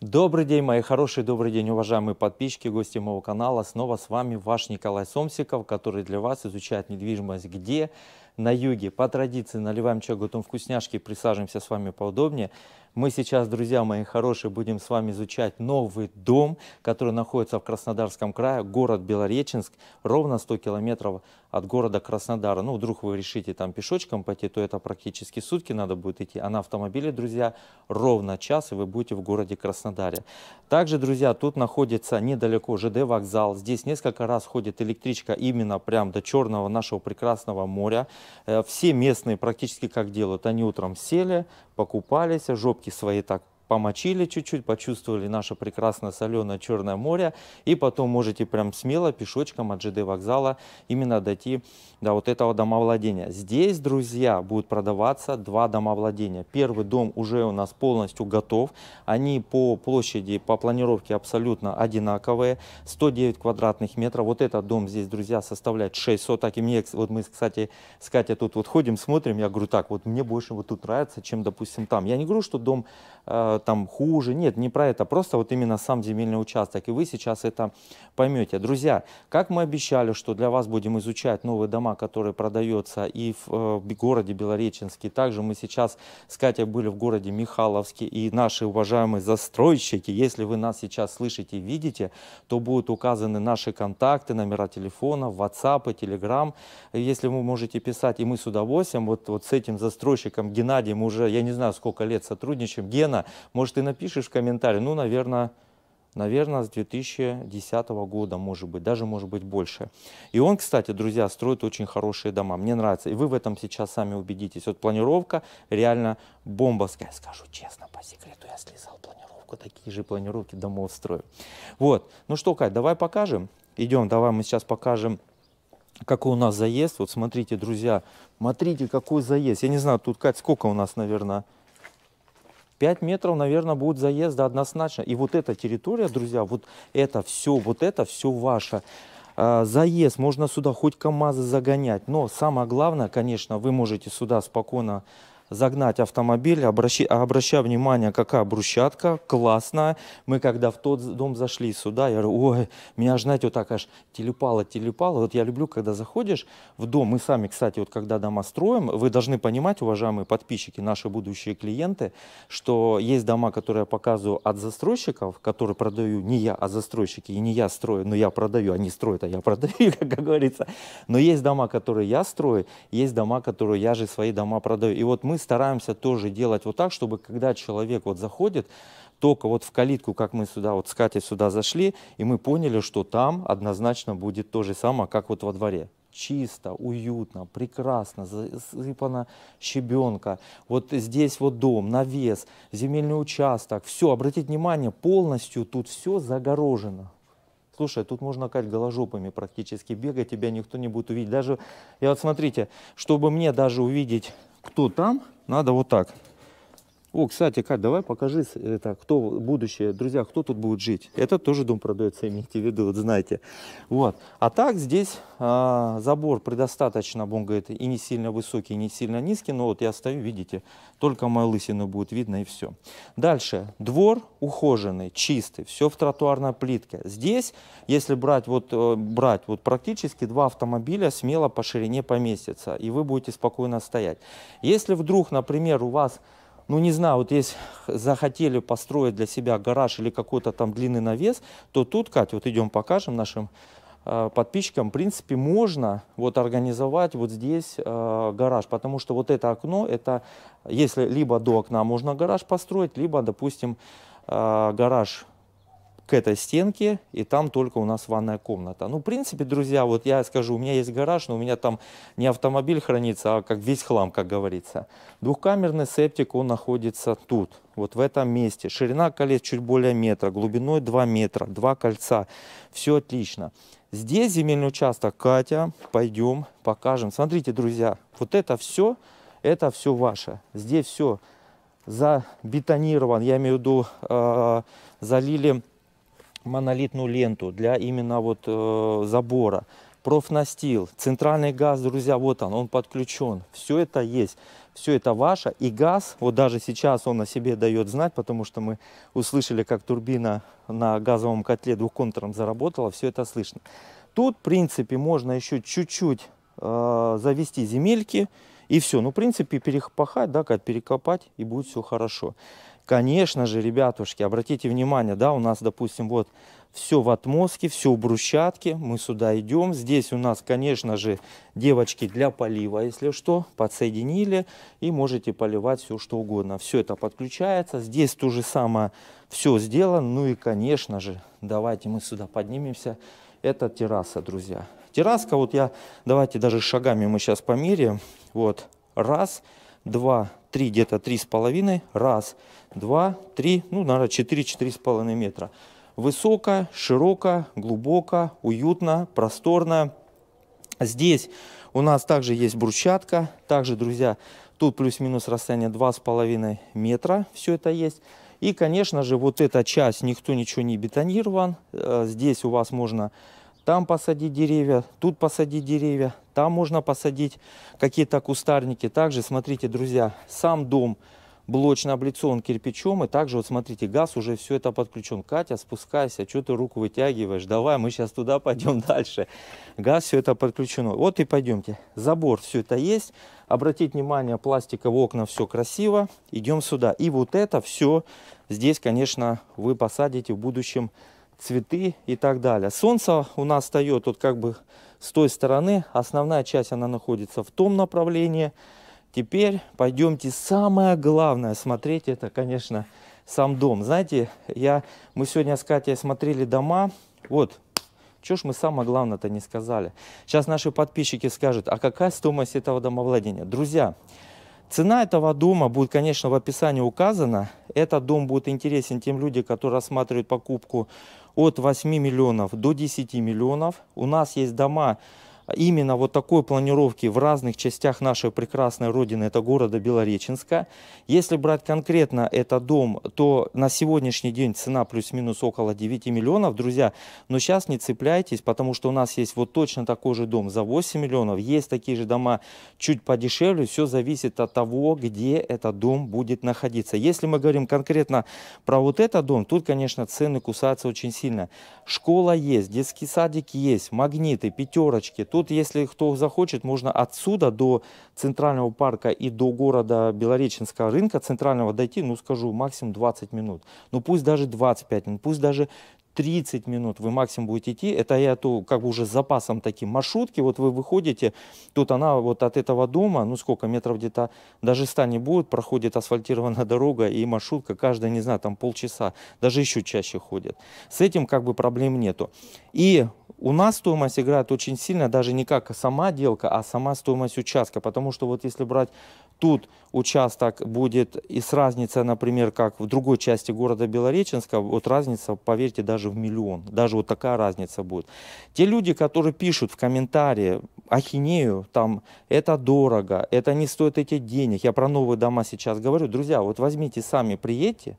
Добрый день, мои хорошие, добрый день, уважаемые подписчики, гости моего канала. Снова с вами ваш Николай Сомсиков, который для вас изучает недвижимость где? На юге. По традиции наливаем чай, готовим вкусняшки, присаживаемся с вами поудобнее. Мы сейчас, друзья мои хорошие, будем с вами изучать новый дом, который находится в Краснодарском крае, город Белореченск, ровно 100 километров от города Краснодара, ну, вдруг вы решите там пешочком пойти, то это практически сутки надо будет идти, а на автомобиле, друзья, ровно час, и вы будете в городе Краснодаре. Также, друзья, тут находится недалеко ЖД вокзал, здесь несколько раз ходит электричка именно прям до Черного нашего прекрасного моря. Э, все местные практически как делают, они утром сели, покупались, жопки свои так помочили чуть-чуть, почувствовали наше прекрасное соленое Черное море, и потом можете прям смело пешочком от ЖД вокзала именно дойти до вот этого домовладения. Здесь, друзья, будут продаваться два домовладения. Первый дом уже у нас полностью готов, они по площади, по планировке абсолютно одинаковые, 109 квадратных метров. Вот этот дом здесь, друзья, составляет 600, так и мне, вот мы, кстати, с Катей тут вот ходим, смотрим, я говорю, так, вот мне больше вот тут нравится, чем, допустим, там. Я не говорю, что дом э, там хуже. Нет, не про это. А просто вот именно сам земельный участок. И вы сейчас это поймете. Друзья, как мы обещали, что для вас будем изучать новые дома, которые продаются и в э, городе Белореченске. Также мы сейчас с Катей были в городе Михайловске. И наши уважаемые застройщики, если вы нас сейчас слышите и видите, то будут указаны наши контакты, номера телефона, WhatsApp Telegram. Если вы можете писать, и мы с удовольствием вот, вот с этим застройщиком Геннадием уже, я не знаю, сколько лет сотрудничаем. Гена, может, ты напишешь в комментарии, ну, наверное, наверное, с 2010 года, может быть, даже, может быть, больше. И он, кстати, друзья, строит очень хорошие дома, мне нравится. И вы в этом сейчас сами убедитесь. Вот планировка реально бомбовская. Скажу честно, по секрету, я слезал планировку, такие же планировки домов строю. Вот, ну что, Кать, давай покажем. Идем, давай мы сейчас покажем какой у нас заезд. Вот смотрите, друзья, смотрите, какой заезд. Я не знаю, тут, Кать, сколько у нас, наверное, 5 метров, наверное, будет заезда однозначно. И вот эта территория, друзья, вот это все, вот это все ваше а, заезд, можно сюда хоть КАМАЗы загонять, но самое главное, конечно, вы можете сюда спокойно загнать автомобиль, обращи, обращая внимание, какая брусчатка, классная. Мы когда в тот дом зашли сюда, я говорю, ой, меня, знаете, вот так аж телепало, телепало. Вот я люблю, когда заходишь в дом, мы сами, кстати, вот когда дома строим, вы должны понимать, уважаемые подписчики, наши будущие клиенты, что есть дома, которые я показываю от застройщиков, которые продаю не я, а застройщики, и не я строю, но я продаю, они строят, а я продаю, как говорится. Но есть дома, которые я строю, есть дома, которые я же свои дома продаю. И вот мы стараемся тоже делать вот так, чтобы когда человек вот заходит, только вот в калитку, как мы сюда, вот с Катей сюда зашли, и мы поняли, что там однозначно будет то же самое, как вот во дворе. Чисто, уютно, прекрасно, засыпана щебенка. Вот здесь вот дом, навес, земельный участок. Все, обратите внимание, полностью тут все загорожено. Слушай, тут можно, Кать, голожопами практически бегать, тебя никто не будет увидеть. Даже, я вот смотрите, чтобы мне даже увидеть кто там, надо вот так о, кстати, Кать, давай покажи, это, кто будущее, друзья, кто тут будет жить. Это тоже дом продается, имейте в виду, вот знаете. Вот. А так здесь а, забор предостаточно, он говорит, и не сильно высокий, и не сильно низкий, но вот я стою, видите, только мою лысину будет видно и все. Дальше, двор ухоженный, чистый, все в тротуарной плитке. Здесь, если брать вот, э, брать вот практически два автомобиля смело по ширине поместятся, и вы будете спокойно стоять. Если вдруг, например, у вас ну не знаю, вот если захотели построить для себя гараж или какой-то там длинный навес, то тут, Кать, вот идем покажем нашим э, подписчикам, в принципе, можно вот организовать вот здесь э, гараж, потому что вот это окно, это если либо до окна можно гараж построить, либо, допустим, э, гараж к этой стенке, и там только у нас ванная комната. Ну, в принципе, друзья, вот я скажу, у меня есть гараж, но у меня там не автомобиль хранится, а как весь хлам, как говорится. Двухкамерный септик, он находится тут, вот в этом месте. Ширина колец чуть более метра, глубиной 2 метра, два кольца. Все отлично. Здесь земельный участок, Катя, пойдем, покажем. Смотрите, друзья, вот это все, это все ваше. Здесь все забетонирован, я имею в виду, э, залили монолитную ленту для именно вот э, забора, профнастил, центральный газ, друзья, вот он, он подключен, все это есть, все это ваше, и газ, вот даже сейчас он о себе дает знать, потому что мы услышали, как турбина на газовом котле двухконтуром заработала, все это слышно. Тут, в принципе, можно еще чуть-чуть э, завести земельки, и все. Ну, в принципе, перепахать, да, как перекопать, и будет все хорошо. Конечно же, ребятушки, обратите внимание, да, у нас, допустим, вот все в отмозке, все в брусчатке, мы сюда идем. Здесь у нас, конечно же, девочки для полива, если что, подсоединили, и можете поливать все, что угодно. Все это подключается, здесь то же самое все сделано. Ну и, конечно же, давайте мы сюда поднимемся, это терраса, друзья. Терраска, вот я, давайте даже шагами мы сейчас померяем, вот, раз, два, 3, где-то 3,5, раз, два, три, ну, наверное, 4-4,5 метра. Высоко, широко, глубоко, уютно, просторно. Здесь у нас также есть брусчатка, также, друзья, тут плюс-минус расстояние 2,5 метра, все это есть. И, конечно же, вот эта часть, никто ничего не бетонирован, э, здесь у вас можно там посадить деревья, тут посадить деревья, там можно посадить какие-то кустарники. Также, смотрите, друзья, сам дом блочно облицован кирпичом, и также, вот смотрите, газ уже все это подключен. Катя, спускайся, что ты руку вытягиваешь, давай, мы сейчас туда пойдем дальше. Газ все это подключено. Вот и пойдемте. Забор, все это есть. Обратите внимание, пластиковые окна, все красиво. Идем сюда. И вот это все здесь, конечно, вы посадите в будущем цветы и так далее. Солнце у нас встает вот как бы с той стороны. Основная часть она находится в том направлении. Теперь пойдемте самое главное смотреть. Это, конечно, сам дом. Знаете, я, мы сегодня с Катей смотрели дома. Вот, что ж мы самое главное-то не сказали. Сейчас наши подписчики скажут, а какая стоимость этого домовладения? Друзья, Цена этого дома будет, конечно, в описании указана. Этот дом будет интересен тем людям, которые рассматривают покупку от 8 миллионов до 10 миллионов. У нас есть дома именно вот такой планировки в разных частях нашей прекрасной родины, это города Белореченска. Если брать конкретно этот дом, то на сегодняшний день цена плюс-минус около 9 миллионов, друзья. Но сейчас не цепляйтесь, потому что у нас есть вот точно такой же дом за 8 миллионов, есть такие же дома чуть подешевле, все зависит от того, где этот дом будет находиться. Если мы говорим конкретно про вот этот дом, тут, конечно, цены кусаются очень сильно. Школа есть, детский садик есть, магниты, пятерочки, тут Тут, если кто захочет, можно отсюда до центрального парка и до города Белореченского рынка центрального дойти, ну, скажу, максимум 20 минут. Ну, пусть даже 25 минут, пусть даже 30 минут вы максимум будете идти, это я то как бы уже с запасом таким маршрутки, вот вы выходите, тут она вот от этого дома, ну сколько метров где-то, даже 100 не будет, проходит асфальтированная дорога и маршрутка каждая, не знаю, там полчаса, даже еще чаще ходят. С этим как бы проблем нету. И у нас стоимость играет очень сильно, даже не как сама делка, а сама стоимость участка, потому что вот если брать тут участок будет и с разница, например, как в другой части города Белореченска, вот разница, поверьте, даже в миллион. Даже вот такая разница будет. Те люди, которые пишут в комментарии ахинею, там, это дорого, это не стоит этих денег, я про новые дома сейчас говорю, друзья, вот возьмите сами, приедьте,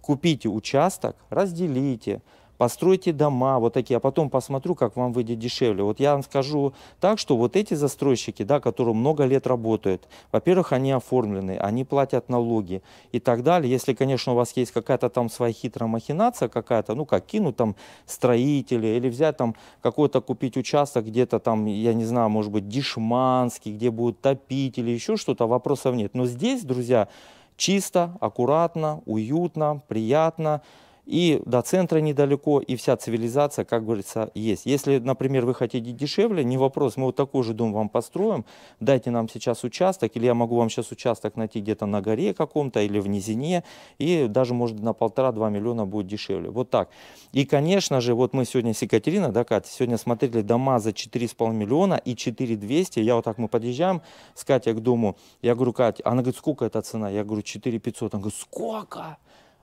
купите участок, разделите, постройте дома, вот такие, а потом посмотрю, как вам выйдет дешевле. Вот я вам скажу так, что вот эти застройщики, да, которые много лет работают, во-первых, они оформлены, они платят налоги и так далее. Если, конечно, у вас есть какая-то там своя хитрая махинация какая-то, ну, как кинуть там строители или взять там какой-то купить участок где-то там, я не знаю, может быть, дешманский, где будут топить или еще что-то, вопросов нет. Но здесь, друзья, чисто, аккуратно, уютно, приятно, и до центра недалеко, и вся цивилизация, как говорится, есть. Если, например, вы хотите дешевле, не вопрос, мы вот такой же дом вам построим, дайте нам сейчас участок, или я могу вам сейчас участок найти где-то на горе каком-то или в низине, и даже, может, на полтора-два миллиона будет дешевле. Вот так. И, конечно же, вот мы сегодня с Екатериной, да, Катя, сегодня смотрели дома за 4,5 миллиона и 4,200. Я вот так, мы подъезжаем с Катей к дому, я говорю, Катя, она говорит, сколько эта цена? Я говорю, 4,500. Она говорит, сколько?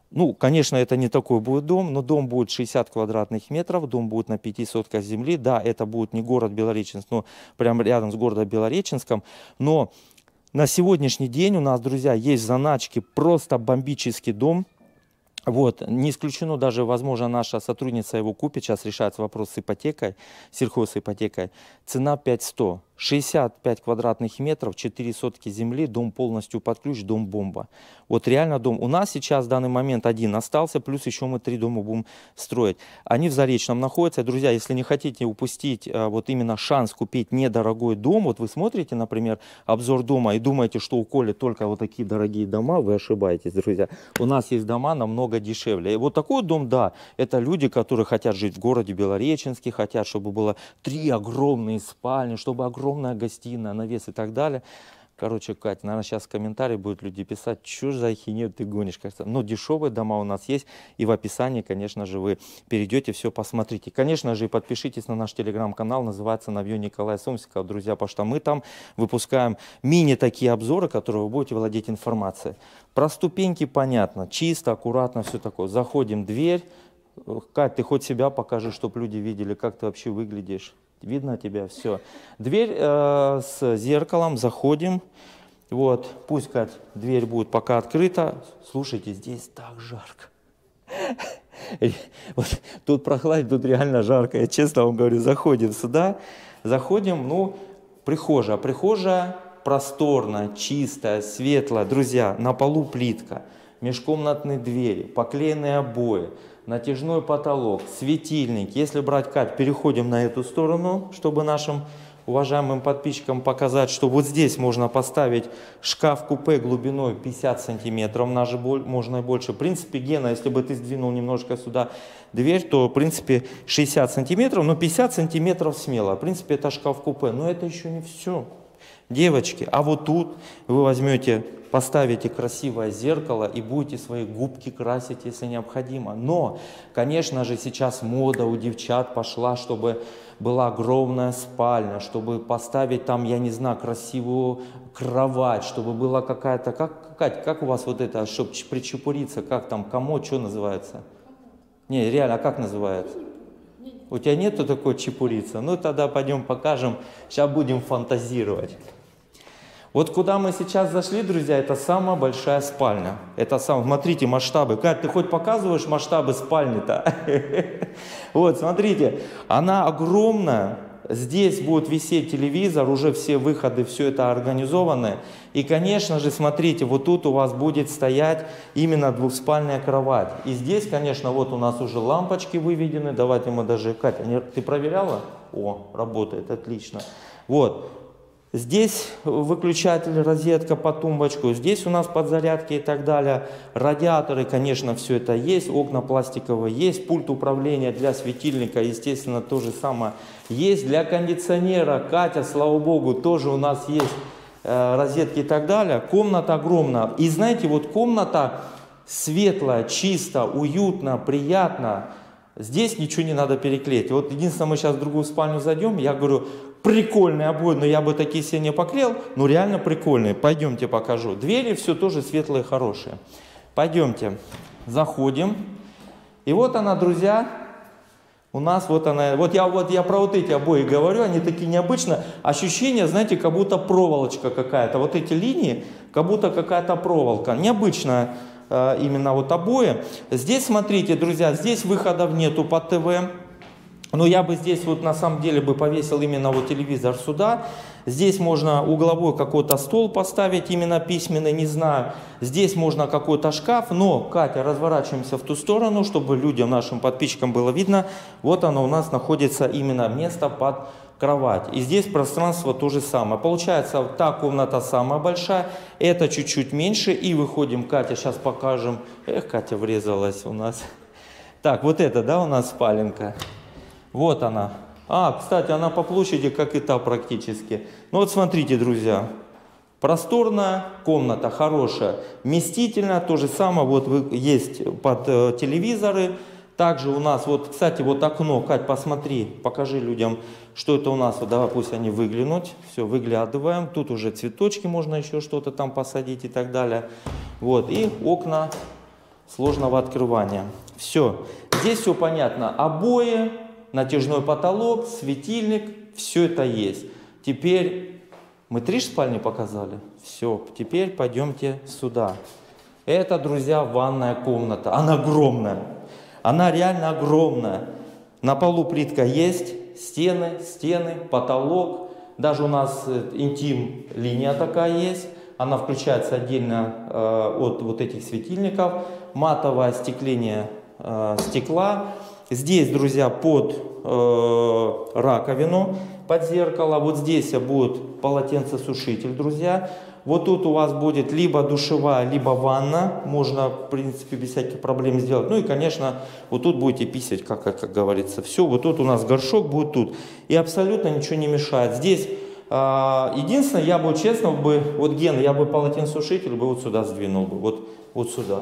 Ну, конечно, это не такой будет дом, но дом будет 60 квадратных метров, дом будет на 500 земли. Да, это будет не город Белореченск, но прямо рядом с городом Белореченском. Но на сегодняшний день у нас, друзья, есть заначки, просто бомбический дом. Вот, не исключено даже, возможно, наша сотрудница его купит, сейчас решается вопрос с ипотекой, сельхозипотекой. Цена 5100. 65 квадратных метров, 4 сотки земли, дом полностью под ключ, дом бомба. Вот реально дом. У нас сейчас в данный момент один остался, плюс еще мы три дома будем строить. Они в Заречном находятся. Друзья, если не хотите упустить э, вот именно шанс купить недорогой дом, вот вы смотрите, например, обзор дома и думаете, что у Коли только вот такие дорогие дома, вы ошибаетесь, друзья. У нас есть дома намного дешевле. И вот такой дом, да, это люди, которые хотят жить в городе Белореченске, хотят, чтобы было три огромные спальни, чтобы огромные огромная гостиная, навес и так далее. Короче, Кать, наверное, сейчас в комментарии будут люди писать, что за ахинею ты гонишь. Кажется. Но ну, дешевые дома у нас есть, и в описании, конечно же, вы перейдете, все посмотрите. Конечно же, и подпишитесь на наш телеграм-канал, называется «Навью Николая Сомского», друзья, потому что мы там выпускаем мини-такие обзоры, которые вы будете владеть информацией. Про ступеньки понятно, чисто, аккуратно, все такое. Заходим дверь. Кать, ты хоть себя покажи, чтобы люди видели, как ты вообще выглядишь. Видно тебя, все. Дверь э, с зеркалом, заходим. Вот, пусть, как дверь будет пока открыта. Слушайте, здесь так жарко. Вот тут прохладно, тут реально жарко. Я честно вам говорю, заходим сюда. Заходим, ну, прихожая. Прихожая просторная, чистая, светлая. Друзья, на полу плитка, межкомнатные двери, поклеенные обои натяжной потолок, светильник. Если брать кать, переходим на эту сторону, чтобы нашим уважаемым подписчикам показать, что вот здесь можно поставить шкаф-купе глубиной 50 сантиметров, даже можно и больше. В принципе, Гена, если бы ты сдвинул немножко сюда дверь, то, в принципе, 60 сантиметров, но 50 сантиметров смело. В принципе, это шкаф-купе, но это еще не все. Девочки, а вот тут вы возьмете, поставите красивое зеркало и будете свои губки красить, если необходимо. Но, конечно же, сейчас мода у девчат пошла, чтобы была огромная спальня, чтобы поставить там, я не знаю, красивую кровать, чтобы была какая-то... Как, Кать, как у вас вот это, чтобы причепуриться, как там, комод, что называется? Не, реально, а как называется? У тебя нету такой чепурица? Ну тогда пойдем покажем, сейчас будем фантазировать. Вот куда мы сейчас зашли, друзья, это самая большая спальня. Это сам, смотрите, масштабы. Кать, ты хоть показываешь масштабы спальни-то? Вот, смотрите, она огромная. Здесь будет висеть телевизор, уже все выходы, все это организованы. И, конечно же, смотрите, вот тут у вас будет стоять именно двухспальная кровать. И здесь, конечно, вот у нас уже лампочки выведены. Давайте мы даже... Катя, ты проверяла? О, работает, отлично. Вот, Здесь выключатель, розетка по тумбочку, здесь у нас подзарядки и так далее. Радиаторы, конечно, все это есть, окна пластиковые есть, пульт управления для светильника, естественно, то же самое есть. Для кондиционера, Катя, слава богу, тоже у нас есть э, розетки и так далее. Комната огромная. И знаете, вот комната светлая, чисто, уютно, приятно. Здесь ничего не надо переклеить. Вот единственное, мы сейчас в другую спальню зайдем, я говорю, прикольные обои, но я бы такие себе не поклеил, но ну, реально прикольные, пойдемте покажу. Двери все тоже светлые, хорошие. Пойдемте, заходим. И вот она, друзья, у нас вот она, вот я, вот я про вот эти обои говорю, они такие необычно. Ощущение, знаете, как будто проволочка какая-то. Вот эти линии, как будто какая-то проволока. Необычно э, именно вот обои. Здесь, смотрите, друзья, здесь выходов нету под ТВ. Но ну, я бы здесь вот на самом деле бы повесил именно вот телевизор сюда. Здесь можно угловой какой-то стол поставить, именно письменный, не знаю. Здесь можно какой-то шкаф, но, Катя, разворачиваемся в ту сторону, чтобы людям, нашим подписчикам было видно. Вот оно у нас находится именно место под кровать. И здесь пространство то же самое. Получается, та комната самая большая, это чуть-чуть меньше. И выходим, Катя, сейчас покажем. Эх, Катя врезалась у нас. Так, вот это, да, у нас спаленка. Вот она. А, кстати, она по площади, как и та практически. Ну вот смотрите, друзья. Просторная комната, хорошая, вместительная, то же самое, вот вы, есть под э, телевизоры. Также у нас, вот, кстати, вот окно, Кать, посмотри, покажи людям, что это у нас. Вот, давай пусть они выглянут, все, выглядываем. Тут уже цветочки можно еще что-то там посадить и так далее. Вот, и окна сложного открывания. Все, здесь все понятно, обои, натяжной потолок, светильник, все это есть. Теперь мы три спальни показали, все, теперь пойдемте сюда. Это, друзья, ванная комната, она огромная, она реально огромная. На полу плитка есть, стены, стены, потолок, даже у нас э, интим линия такая есть, она включается отдельно э, от вот этих светильников, матовое остекление э, стекла, Здесь, друзья, под э, раковину, под зеркало. Вот здесь будет полотенцесушитель, друзья. Вот тут у вас будет либо душевая, либо ванна. Можно, в принципе, без всяких проблем сделать. Ну и, конечно, вот тут будете писать, как, как, как говорится. Все, вот тут у нас горшок будет тут. И абсолютно ничего не мешает. Здесь, э, единственное, я бы, честно, бы, вот Ген, я бы полотенцесушитель бы вот сюда сдвинул бы. Вот, вот сюда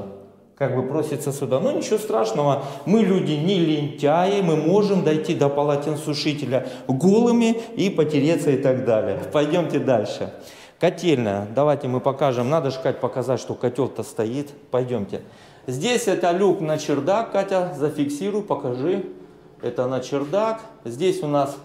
как бы просится сюда. Но ничего страшного, мы люди не лентяи, мы можем дойти до полотен сушителя голыми и потереться и так далее. Пойдемте дальше. Котельная. Давайте мы покажем. Надо же, Кать, показать, что котел-то стоит. Пойдемте. Здесь это люк на чердак. Катя, зафиксируй, покажи. Это на чердак. Здесь у нас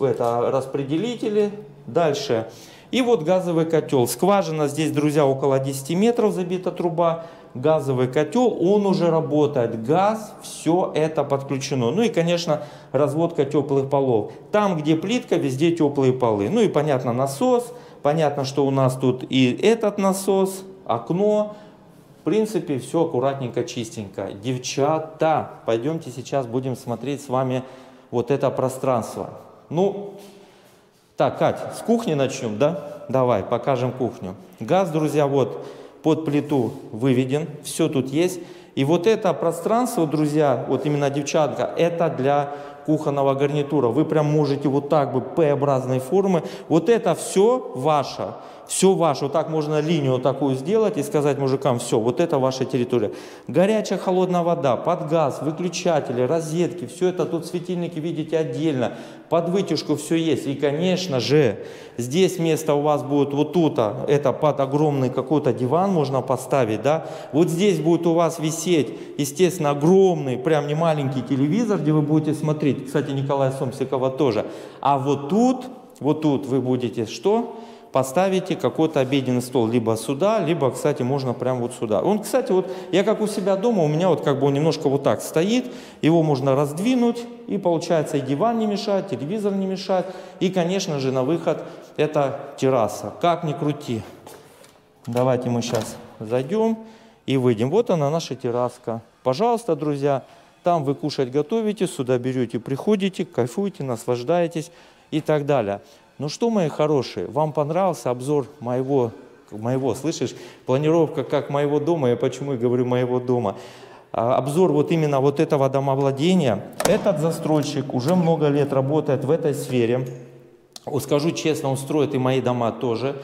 это распределители. Дальше. И вот газовый котел. Скважина здесь, друзья, около 10 метров забита труба газовый котел, он уже работает, газ, все это подключено. Ну и, конечно, разводка теплых полов. Там, где плитка, везде теплые полы. Ну и, понятно, насос, понятно, что у нас тут и этот насос, окно. В принципе, все аккуратненько, чистенько. Девчата, пойдемте сейчас будем смотреть с вами вот это пространство. Ну, так, Кать, с кухни начнем, да? Давай, покажем кухню. Газ, друзья, вот под плиту выведен, все тут есть. И вот это пространство, друзья, вот именно девчатка, это для кухонного гарнитура. Вы прям можете вот так бы П-образной формы. Вот это все ваше все ваше. Вот так можно линию такую сделать и сказать мужикам, все, вот это ваша территория. Горячая, холодная вода, под газ, выключатели, розетки, все это тут светильники видите отдельно. Под вытяжку все есть. И, конечно же, здесь место у вас будет вот тут, это под огромный какой-то диван можно поставить, да. Вот здесь будет у вас висеть, естественно, огромный, прям не маленький телевизор, где вы будете смотреть. Кстати, Николая Сомсикова тоже. А вот тут, вот тут вы будете что? поставите какой-то обеденный стол либо сюда, либо, кстати, можно прямо вот сюда. Он, кстати, вот я как у себя дома, у меня вот как бы он немножко вот так стоит, его можно раздвинуть, и получается и диван не мешает, телевизор не мешает, и, конечно же, на выход это терраса. Как ни крути. Давайте мы сейчас зайдем и выйдем. Вот она, наша терраска. Пожалуйста, друзья, там вы кушать готовите, сюда берете, приходите, кайфуете, наслаждаетесь и так далее. Ну что, мои хорошие, вам понравился обзор моего, моего, слышишь, планировка как моего дома, я почему и говорю моего дома. А, обзор вот именно вот этого домовладения. Этот застройщик уже много лет работает в этой сфере. Скажу честно, он строит и мои дома тоже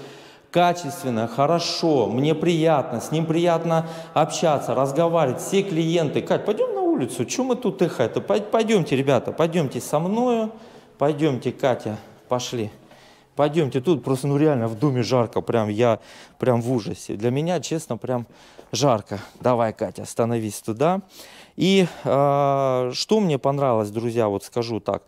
качественно, хорошо, мне приятно, с ним приятно общаться, разговаривать. Все клиенты, Кать, пойдем на улицу, что мы тут эхо? Пойдемте, ребята, пойдемте со мною, пойдемте, Катя, пошли пойдемте тут, просто ну реально в думе жарко, прям я прям в ужасе. Для меня, честно, прям жарко. Давай, Катя, остановись туда. И э, что мне понравилось, друзья, вот скажу так.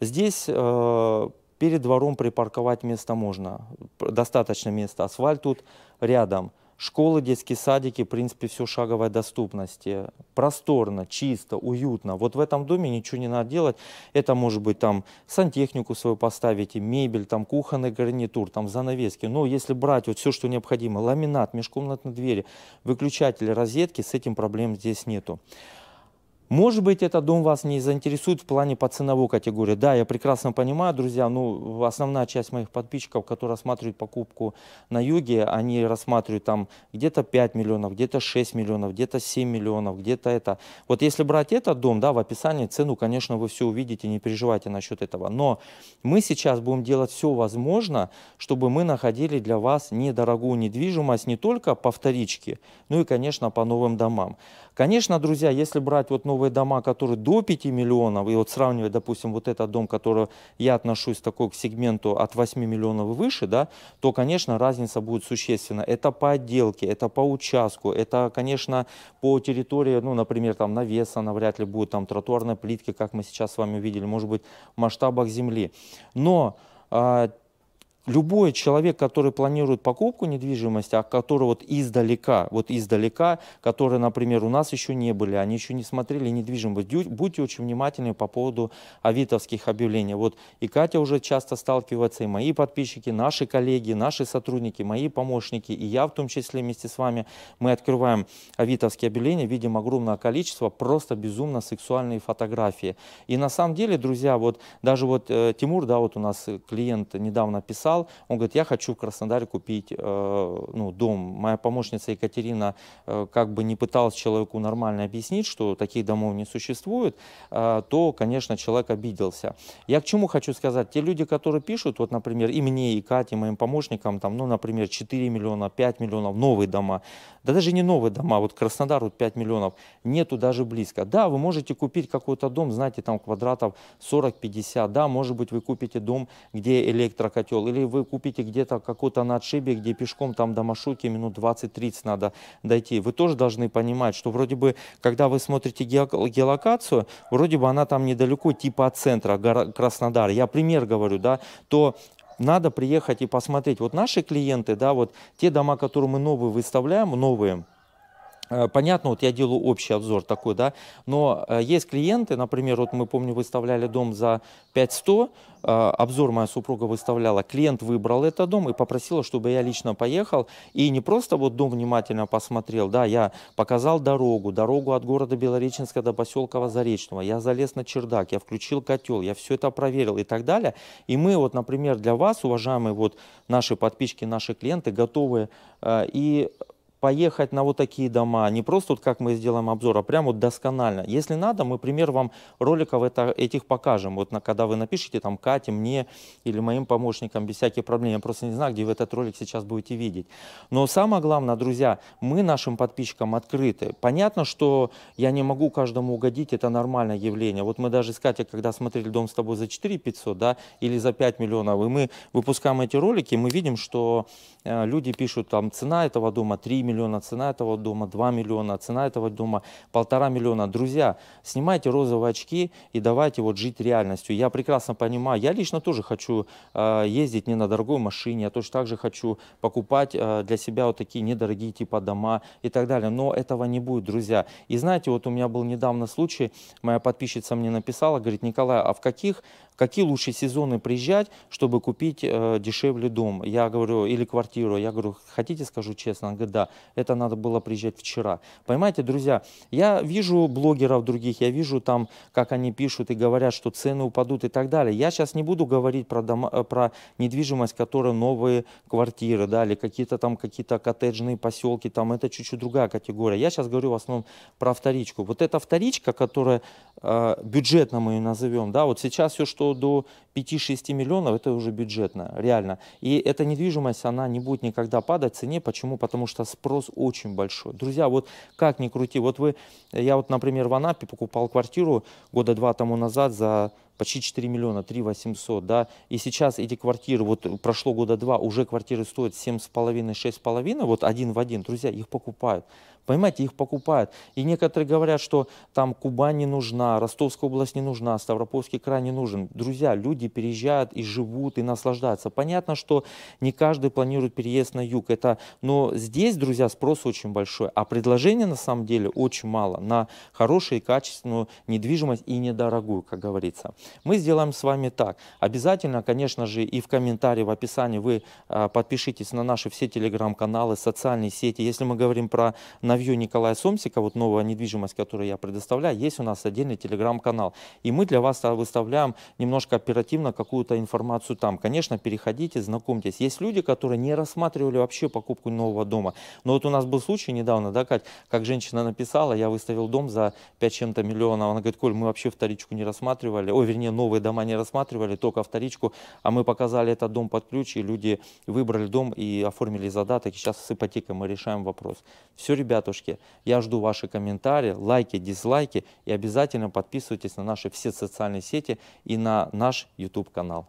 Здесь э, перед двором припарковать место можно. Достаточно места. Асфальт тут рядом. Школы, детские садики, в принципе, все шаговой доступности. Просторно, чисто, уютно. Вот в этом доме ничего не надо делать. Это может быть там сантехнику свою поставите, мебель, там кухонный гарнитур, там занавески. Но если брать вот все, что необходимо, ламинат, межкомнатные двери, выключатели, розетки, с этим проблем здесь нету. Может быть, этот дом вас не заинтересует в плане по ценовой категории. Да, я прекрасно понимаю, друзья, Но основная часть моих подписчиков, которые рассматривают покупку на юге, они рассматривают там где-то 5 миллионов, где-то 6 миллионов, где-то 7 миллионов, где-то это. Вот если брать этот дом, да, в описании цену, конечно, вы все увидите, не переживайте насчет этого. Но мы сейчас будем делать все возможное, чтобы мы находили для вас недорогую недвижимость не только по вторичке, ну и, конечно, по новым домам. Конечно, друзья, если брать вот новый новые дома, которые до 5 миллионов, и вот сравнивать, допустим, вот этот дом, который я отношусь такой к сегменту от 8 миллионов и выше, да, то, конечно, разница будет существенна. Это по отделке, это по участку, это, конечно, по территории, ну, например, там навеса навряд ли будет, там тротуарной плитки, как мы сейчас с вами увидели, может быть, в масштабах земли. Но а, любой человек, который планирует покупку недвижимости, а который вот издалека, вот издалека, которые, например, у нас еще не были, они еще не смотрели недвижимость, будьте очень внимательны по поводу авитовских объявлений. Вот и Катя уже часто сталкивается, и мои подписчики, наши коллеги, наши сотрудники, мои помощники, и я в том числе вместе с вами, мы открываем авитовские объявления, видим огромное количество, просто безумно сексуальные фотографии. И на самом деле, друзья, вот даже вот э, Тимур, да, вот у нас э, клиент недавно писал, зал, он говорит, я хочу в Краснодаре купить э, ну, дом. Моя помощница Екатерина э, как бы не пыталась человеку нормально объяснить, что таких домов не существует, э, то, конечно, человек обиделся. Я к чему хочу сказать? Те люди, которые пишут, вот, например, и мне, и Кате, моим помощникам, там, ну, например, 4 миллиона, 5 миллионов, новые дома. Да даже не новые дома, а вот Краснодар, вот 5 миллионов, нету даже близко. Да, вы можете купить какой-то дом, знаете, там квадратов 40-50, да, может быть, вы купите дом, где электрокотел, или вы купите где-то какой-то на отшибе, где пешком там до маршрутки минут 20-30 надо дойти, вы тоже должны понимать, что вроде бы, когда вы смотрите геолокацию, вроде бы она там недалеко, типа от центра, Краснодар. Я пример говорю, да, то надо приехать и посмотреть. Вот наши клиенты, да, вот те дома, которые мы новые выставляем, новые, Э, понятно, вот я делаю общий обзор такой, да, но э, есть клиенты, например, вот мы, помню, выставляли дом за 5100, э, обзор моя супруга выставляла, клиент выбрал этот дом и попросила, чтобы я лично поехал и не просто вот дом внимательно посмотрел, да, я показал дорогу, дорогу от города Белореченска до поселка заречного я залез на чердак, я включил котел, я все это проверил и так далее. И мы вот, например, для вас, уважаемые вот наши подписчики, наши клиенты, готовы и поехать на вот такие дома, не просто вот как мы сделаем обзор, а прямо вот досконально. Если надо, мы пример вам роликов это, этих покажем. Вот на, когда вы напишите там Кате, мне или моим помощникам без всяких проблем. Я просто не знаю, где вы этот ролик сейчас будете видеть. Но самое главное, друзья, мы нашим подписчикам открыты. Понятно, что я не могу каждому угодить, это нормальное явление. Вот мы даже с Катей, когда смотрели «Дом с тобой» за 4 500, да, или за 5 миллионов, и мы выпускаем эти ролики, мы видим, что э, люди пишут там цена этого дома 3 миллиона, цена этого дома 2 миллиона, цена этого дома полтора миллиона. Друзья, снимайте розовые очки и давайте вот жить реальностью. Я прекрасно понимаю, я лично тоже хочу э, ездить не на дорогой машине, я точно так же хочу покупать э, для себя вот такие недорогие типа дома и так далее. Но этого не будет, друзья. И знаете, вот у меня был недавно случай, моя подписчица мне написала, говорит, Николай, а в каких какие лучшие сезоны приезжать, чтобы купить э, дешевле дом. Я говорю, или квартиру. Я говорю, хотите, скажу честно? Он говорит, да, это надо было приезжать вчера. Понимаете, друзья, я вижу блогеров других, я вижу там, как они пишут и говорят, что цены упадут и так далее. Я сейчас не буду говорить про, дома, э, про недвижимость, которая новые квартиры, да, или какие-то там какие-то коттеджные поселки, там это чуть-чуть другая категория. Я сейчас говорю в основном про вторичку. Вот эта вторичка, которая э, бюджетно мы ее назовем, да, вот сейчас все, что что до 5-6 миллионов это уже бюджетно, реально. И эта недвижимость, она не будет никогда падать в цене. Почему? Потому что спрос очень большой. Друзья, вот как ни крути, вот вы, я вот, например, в Анапе покупал квартиру года два тому назад за почти 4 миллиона, 3 800, да, и сейчас эти квартиры, вот прошло года два, уже квартиры стоят 7,5-6,5, вот один в один, друзья, их покупают. Понимаете, их покупают. И некоторые говорят, что там Кубань не нужна, Ростовская область не нужна, Ставропольский край не нужен. Друзья, люди переезжают и живут, и наслаждаются. Понятно, что не каждый планирует переезд на юг. Это, но здесь, друзья, спрос очень большой. А предложения на самом деле очень мало на хорошую и качественную недвижимость и недорогую, как говорится. Мы сделаем с вами так. Обязательно, конечно же, и в комментарии, в описании вы а, подпишитесь на наши все телеграм-каналы, социальные сети. Если мы говорим про на сыновьей Николая Сомсика, вот новая недвижимость, которую я предоставляю, есть у нас отдельный телеграм-канал. И мы для вас а, выставляем немножко оперативно какую-то информацию там. Конечно, переходите, знакомьтесь. Есть люди, которые не рассматривали вообще покупку нового дома. Но вот у нас был случай недавно, да, Кать, как женщина написала, я выставил дом за 5 чем-то миллионов. Она говорит, Коль, мы вообще вторичку не рассматривали, о, вернее, новые дома не рассматривали, только вторичку, а мы показали этот дом под ключ, и люди выбрали дом и оформили задаток, и сейчас с ипотекой мы решаем вопрос. Все, ребят, ребятушки, я жду ваши комментарии, лайки, дизлайки и обязательно подписывайтесь на наши все социальные сети и на наш YouTube канал.